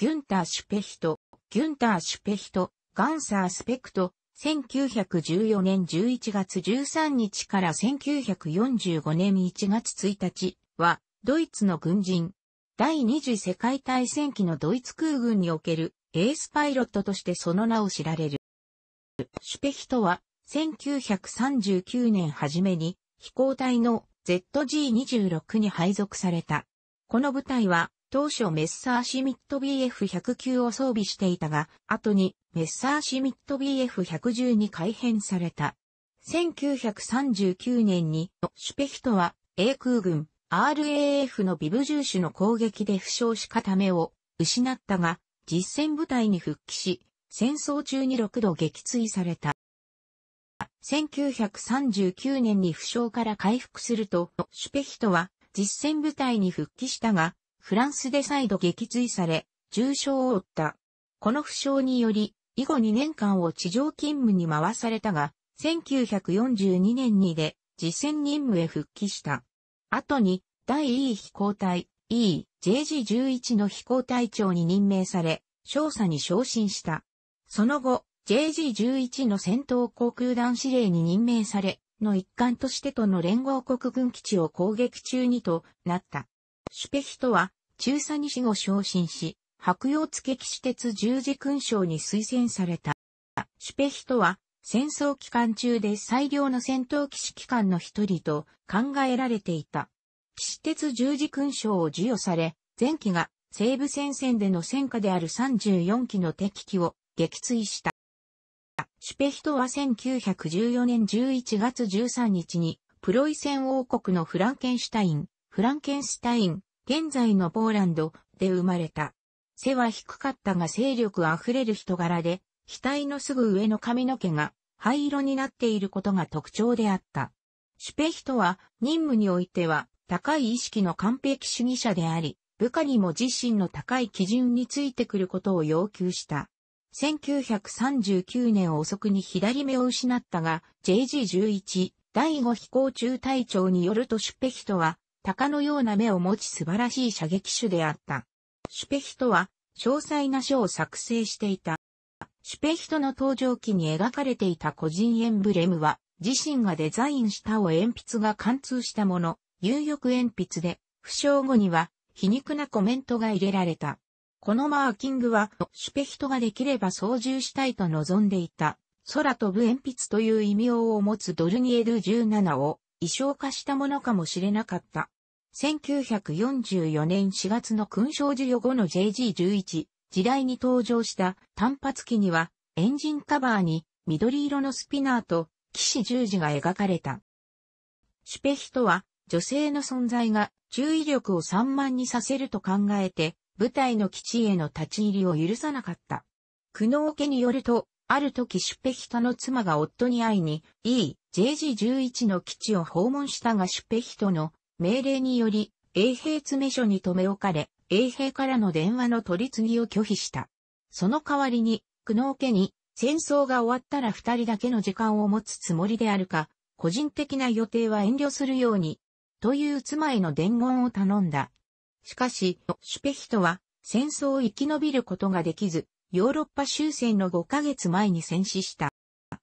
ギュンター・シュペヒト、ギュンター・シュペヒト、ガンサー・スペクト、1914年11月13日から1945年1月1日は、ドイツの軍人。第二次世界大戦期のドイツ空軍におけるエースパイロットとしてその名を知られる。シュペヒトは、1939年初めに飛行隊の ZG-26 に配属された。この部隊は当初メッサーシミット BF109 を装備していたが、後にメッサーシミット BF110 に改変された。1939年にシュペヒトは英空軍 RAF のビブ重視の攻撃で負傷したためを失ったが、実戦部隊に復帰し、戦争中に6度撃墜された。1939年に負傷から回復すると、シュペヒトは実戦部隊に復帰したが、フランスで再度撃墜され、重傷を負った。この負傷により、以後2年間を地上勤務に回されたが、1942年にで実戦任務へ復帰した。後に、第 E 飛行隊 E-JG11 の飛行隊長に任命され、少佐に昇進した。その後、JG11 の戦闘航空団司令に任命され、の一環としてとの連合国軍基地を攻撃中にとなった。シュペヒトは、中佐に死後昇進し、白洋付騎士鉄十字勲章に推薦された。シュペヒトは、戦争期間中で最良の戦闘騎士機関の一人と考えられていた。騎士鉄十字勲章を授与され、前期が西部戦線での戦果である34機の敵機を撃墜した。シュペヒトは1914年11月13日にプロイセン王国のフランケンシュタイン、フランケンスタイン、現在のポーランドで生まれた。背は低かったが勢力あふれる人柄で、額のすぐ上の髪の毛が灰色になっていることが特徴であった。シュペヒトは任務においては高い意識の完璧主義者であり、部下にも自身の高い基準についてくることを要求した。1939年遅くに左目を失ったが、JG11 第5飛行中隊長によるとシュペヒトは鷹のような目を持ち素晴らしい射撃手であった。シュペヒトは、詳細な書を作成していた。シュペヒトの登場記に描かれていた個人エンブレムは、自身がデザインしたを鉛筆が貫通したもの、有力鉛筆で、負傷後には、皮肉なコメントが入れられた。このマーキングは、シュペヒトができれば操縦したいと望んでいた、空飛ぶ鉛筆という異名を持つドルニエル17を、衣装化したものかもしれなかった。1944年4月の勲章授与後の JG11 時代に登場した単発機にはエンジンカバーに緑色のスピナーと騎士十字が描かれた。シュペヒとは女性の存在が注意力を散漫にさせると考えて部隊の基地への立ち入りを許さなかった。苦悩家によるとある時シュペヒトの妻が夫に会いに、E.J.G11 の基地を訪問したがシュペヒトの命令により、衛兵詰め所に留め置かれ、衛兵からの電話の取り次ぎを拒否した。その代わりに、苦悩家に、戦争が終わったら二人だけの時間を持つつもりであるか、個人的な予定は遠慮するように、という妻への伝言を頼んだ。しかし、シュペヒトは戦争を生き延びることができず、ヨーロッパ終戦の5ヶ月前に戦死した。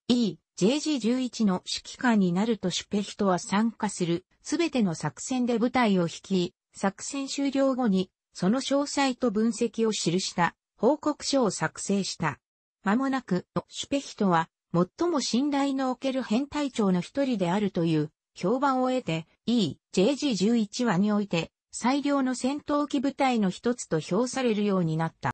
E、JG11 の指揮官になるとシュペヒトは参加する、すべての作戦で部隊を率い、作戦終了後に、その詳細と分析を記した報告書を作成した。間もなく、シュペヒトは、最も信頼のおける編隊長の一人であるという評判を得て、E、JG11 話において、最良の戦闘機部隊の一つと評されるようになった。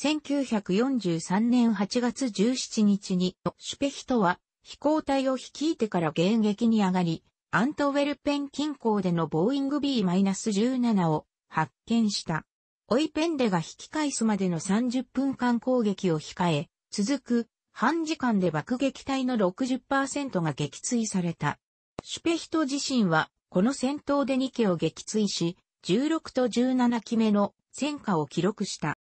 1943年8月17日にシュペヒトは飛行隊を率いてから迎撃に上がり、アントウェルペン近郊でのボーイング B-17 を発見した。オイペンデが引き返すまでの30分間攻撃を控え、続く半時間で爆撃隊の60%が撃墜された。シュペヒト自身はこの戦闘で2機を撃墜し、16と17機目の戦果を記録した。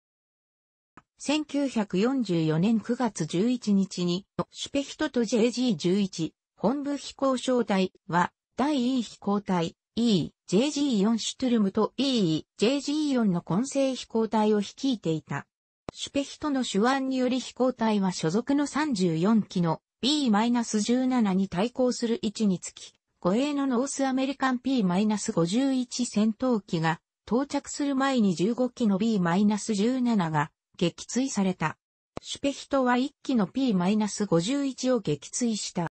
1944年9月11日に、シュペヒトと JG11 本部飛行小隊は、第 E 飛行隊 E、JG4 シュトゥルムと E、JG4 の混成飛行隊を率いていた。シュペヒトの手腕により飛行隊は所属の34機の B-17 に対抗する位置につき、護衛のノースアメリカン P-51 戦闘機が到着する前に15機の B-17 が撃墜された。シュペヒトは1機の P-51 を撃墜した。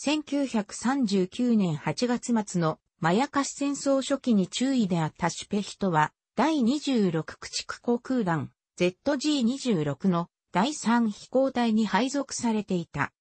1939年8月末のマヤカシ戦争初期に注意であったシュペヒトは、第26駆逐航空団 ZG-26 の第3飛行隊に配属されていた。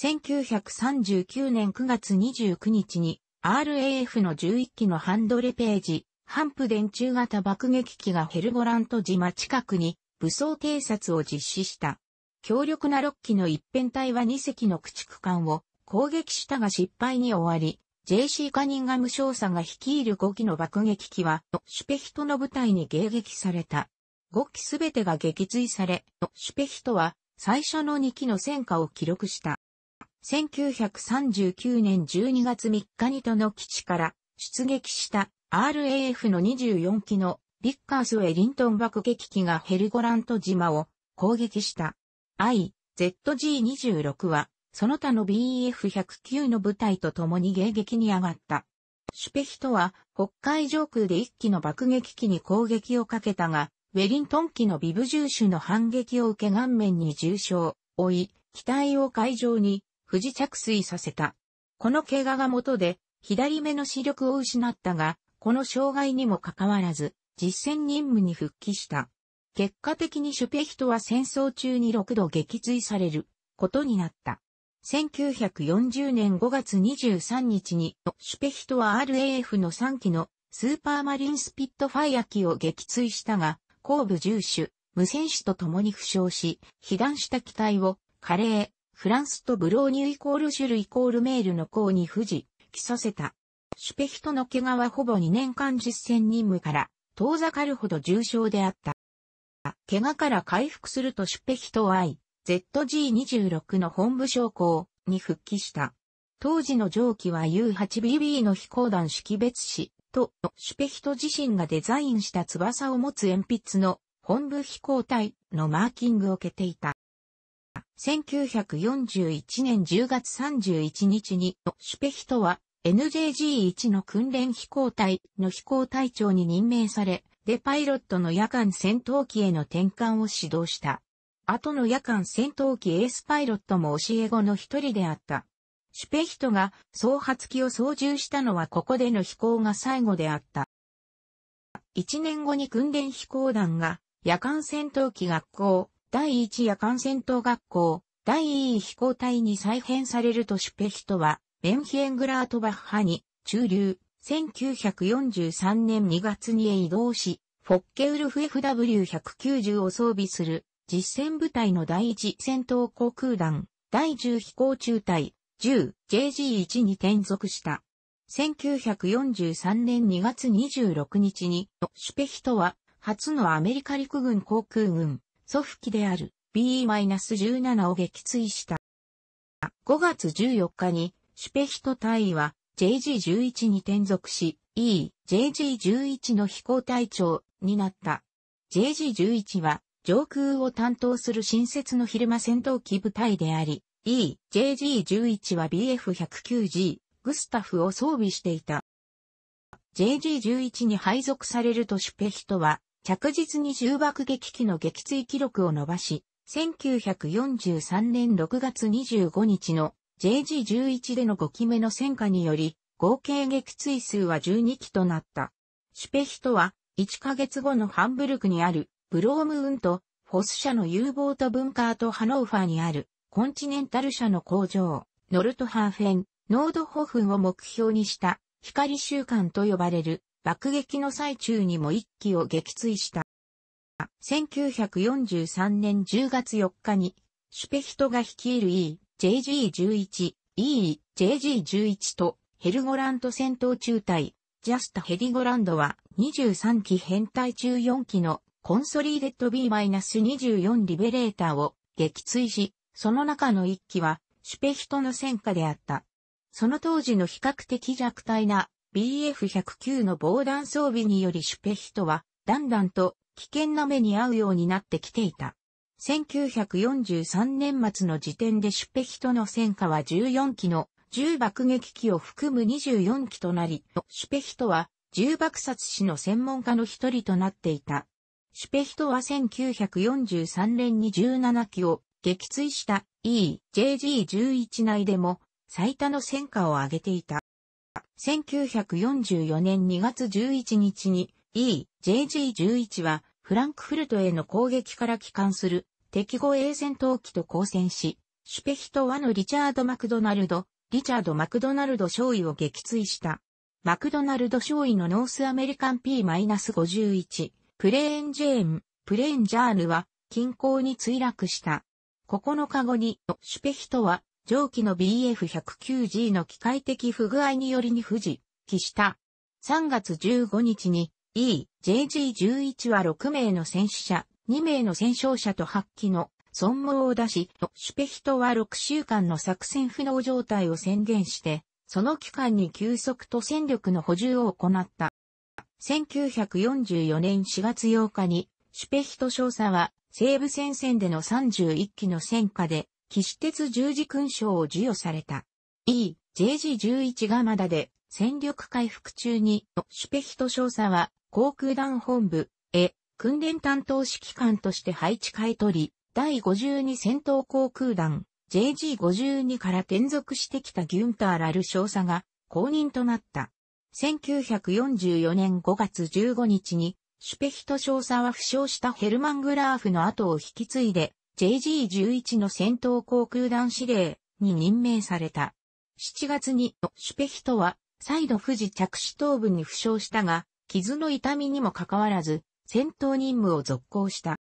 1939年9月29日に RAF の11機のハンドレページ、ハンプ電柱型爆撃機がヘルゴラント島近くに武装偵察を実施した。強力な6機の一辺隊は2隻の駆逐艦を攻撃したが失敗に終わり、JC カニンガム少佐が率いる5機の爆撃機は、シュペヒトの部隊に迎撃された。5機すべてが撃墜され、シュペヒトは最初の2機の戦果を記録した。1939年12月3日にとの基地から出撃した RAF の24機のビッカースウェリントン爆撃機がヘルゴラント島を攻撃した。IZG26 は、その他の BF109 の部隊と共に迎撃に上がった。シュペヒトは、北海上空で1機の爆撃機に攻撃をかけたが、ウェリントン機のビブ重視の反撃を受け顔面に重傷、負い、機体を海上に不時着水させた。この怪我が元で、左目の視力を失ったが、この障害にもかかわらず、実戦任務に復帰した。結果的にシュペヒトは戦争中に6度撃墜されることになった。1940年5月23日にシュペヒトは RAF の3機のスーパーマリンスピットファイア機を撃墜したが、後部重種、無戦士と共に負傷し、被弾した機体をカレー、フランスとブローニュイコールシュルイコールメールの項に富士、着させた。シュペヒトの怪我はほぼ2年間実戦任務から遠ざかるほど重症であった。怪我から回復すると出兵と愛、ZG26 の本部将校に復帰した。当時の上記は U8BB の飛行団識別士と、シュペヒト自身がデザインした翼を持つ鉛筆の本部飛行隊のマーキングを受けていた。1941年10月31日に、シュペヒトは NJG1 の訓練飛行隊の飛行隊長に任命され、でパイロットの夜間戦闘機への転換を指導した。後の夜間戦闘機エースパイロットも教え子の一人であった。シュペヒトが総発機を操縦したのはここでの飛行が最後であった。1年後に訓練飛行団が夜間戦闘機学校、第1夜間戦闘学校、第2飛行隊に再編されるとシュペヒトはメンヒエングラートバッハに駐留、1943年2月に移動し、フォッケウルフ FW190 を装備する実戦部隊の第1戦闘航空団、第10飛行中隊、10JG1 に転属した。1943年2月26日に、シュペヒトは、初のアメリカ陸軍航空軍、祖父機である B-17 を撃墜した。5月14日に、シュペヒト隊は JG11 に転属し、E、JG11 の飛行隊長になった。JG11 は上空を担当する新設の昼間戦闘機部隊であり、E、JG11 は BF109G、グスタフを装備していた。JG11 に配属されるとシュペヒトは、着実に重爆撃機の撃墜記録を伸ばし、1943年6月25日の JG11 での5期目の戦果により、合計撃墜数は12機となった。シュペヒトは、1ヶ月後のハンブルクにある、ブロームウント、フォス社の U ボートブンカーとハノーファーにある、コンチネンタル社の工場、ノルトハーフェン、ノードホフンを目標にした、光週間と呼ばれる、爆撃の最中にも1機を撃墜した。1943年10月4日に、シュペヒトが率いる E、JG11、E、JG11 とヘルゴラント戦闘中隊、ジャスタヘリゴランドは23機編隊中4機のコンソリーデッド B-24 リベレーターを撃墜し、その中の1機はシュペヒトの戦果であった。その当時の比較的弱体な BF109 の防弾装備によりシュペヒトはだんだんと危険な目に遭うようになってきていた。1943年末の時点でシュペヒトの戦火は14機の銃爆撃機を含む24機となり、シュペヒトは銃爆殺死の専門家の一人となっていた。シュペヒトは1943年に17機を撃墜した EJG11 内でも最多の戦火を挙げていた。1944年2月11日に EJG11 はフランクフルトへの攻撃から帰還する敵後衛戦闘機と交戦し、シュペヒトはのリチャード・マクドナルド、リチャード・マクドナルド少尉を撃墜した。マクドナルド少尉のノースアメリカン P-51、プレーン・ジェーン、プレーン・ジャールは、近郊に墜落した。9日後に、シュペヒトは、上記の BF109G の機械的不具合によりに不時、帰した。3月15日に E、JG11 は6名の戦死者、2名の戦勝者と発揮の損耗を出し、シュペヒトは6週間の作戦不能状態を宣言して、その期間に休息と戦力の補充を行った。1944年4月8日に、シュペヒト少佐は、西部戦線での31機の戦火で、騎士鉄十字勲章を授与された。E、JG11 がまだで、戦力回復中に、シュペヒト少佐は、航空団本部、へ、訓練担当指揮官として配置買取、り、第52戦闘航空団、JG52 から転属してきたギュンター・ラル少佐が公認となった。1944年5月15日に、シュペヒト少佐は負傷したヘルマングラーフの後を引き継いで、JG11 の戦闘航空団司令に任命された。7月にシュペヒトは再度富士着手頭部に負傷したが、傷の痛みにもかかわらず、戦闘任務を続行した。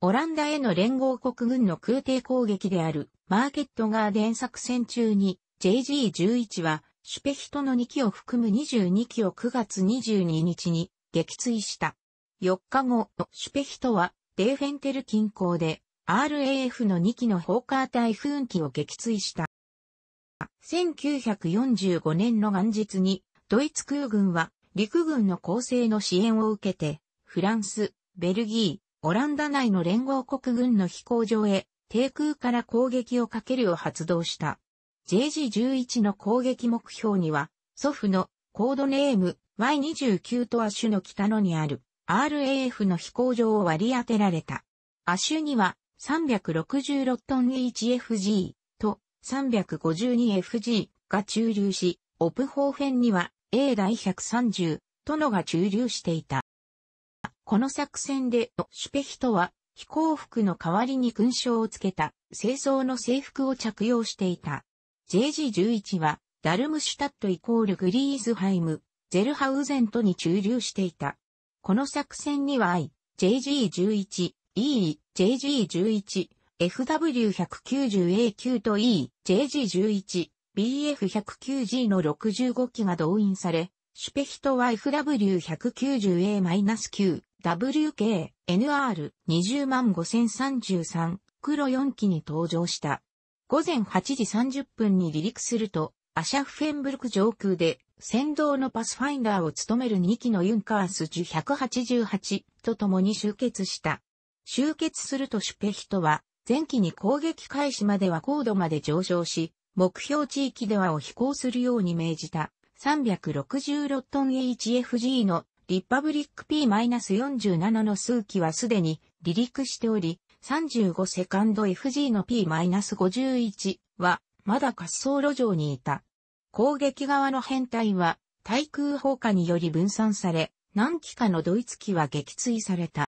オランダへの連合国軍の空挺攻撃であるマーケットガーデン作戦中に JG11 はシュペヒトの2機を含む22機を9月22日に撃墜した。4日後、のシュペヒトはデーフェンテル近郊で RAF の2機のホーカー台風機を撃墜した。1945年の元日にドイツ空軍は陸軍の攻勢の支援を受けてフランス、ベルギー、オランダ内の連合国軍の飛行場へ、低空から攻撃をかけるを発動した。JG11 の攻撃目標には、祖父のコードネーム Y29 とアシュの北野にある RAF の飛行場を割り当てられた。アシュには366トン h f g と 352FG が駐留し、オプホーフェンには A 第130トノが駐留していた。この作戦でシュペヒトは飛行服の代わりに勲章をつけた清掃の制服を着用していた。JG11 はダルムシュタットイコールグリーズハイム、ゼルハウゼントに駐留していた。この作戦には I、JG11、E、JG11、FW190A9 と E、JG11、BF109G の65機が動員され、シュペヒトは FW190A-9、WKNR20 万5033黒4機に登場した。午前8時30分に離陸すると、アシャフフェンブルク上空で、先導のパスファインダーを務める2機のユンカース188と共に集結した。集結するとシュペヒトは、前期に攻撃開始までは高度まで上昇し、目標地域ではを飛行するように命じた366トン HFG のリッパブリック P-47 の数機はすでに離陸しており、35セカンド FG の P-51 はまだ滑走路上にいた。攻撃側の編隊は対空砲火により分散され、何機かのドイツ機は撃墜された。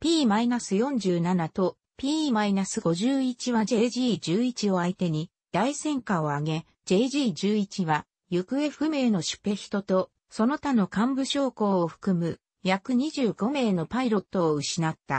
P-47 と P-51 は JG11 を相手に大戦果を挙げ、JG11 は行方不明のシュペヒトとその他の幹部将校を含む約25名のパイロットを失った。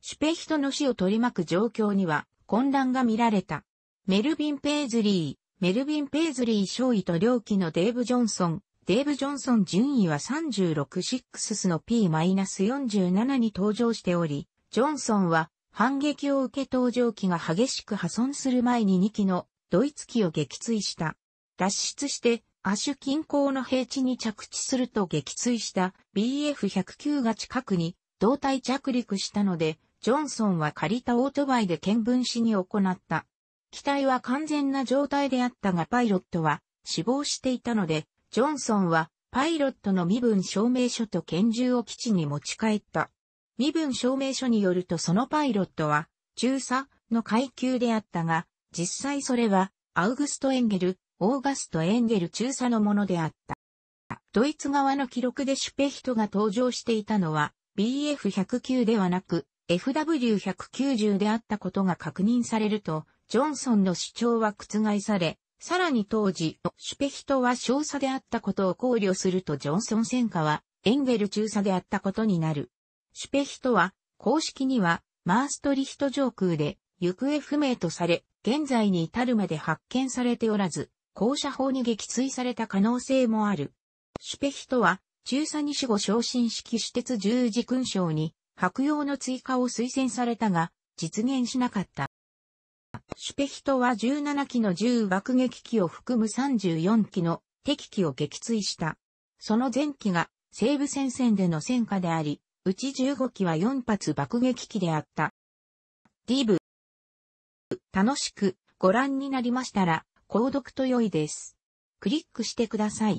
シュペヒトの死を取り巻く状況には混乱が見られた。メルビン・ペイズリー、メルビン・ペイズリー少尉と両機のデーブ・ジョンソン、デーブ・ジョンソン順位は36シックスの P-47 に登場しており、ジョンソンは反撃を受け搭乗機が激しく破損する前に2機のドイツ機を撃墜した。脱出してアシュ近郊の平地に着地すると撃墜した BF109 が近くに胴体着陸したので、ジョンソンは借りたオートバイで見分しに行った。機体は完全な状態であったがパイロットは死亡していたので、ジョンソンはパイロットの身分証明書と拳銃を基地に持ち帰った。身分証明書によるとそのパイロットは中佐の階級であったが、実際それはアウグスト・エンゲルオーガスト・エンゲル中佐のものであった。ドイツ側の記録でシュペヒトが登場していたのは BF109 ではなく FW190 であったことが確認されると、ジョンソンの主張は覆され、さらに当時、シュペヒトは少佐であったことを考慮するとジョンソン戦果はエンゲル中佐であったことになる。シュペヒトは公式にはマーストリヒト上空で行方不明とされ、現在に至るまで発見されておらず、高射砲に撃墜された可能性もある。シュペヒトは、中佐西後昇進式私鉄十字勲章に、白用の追加を推薦されたが、実現しなかった。シュペヒトは17機の銃爆撃機を含む34機の敵機を撃墜した。その前機が西部戦線での戦果であり、うち15機は4発爆撃機であった。DV 楽しくご覧になりましたら、購読と良いです。クリックしてください。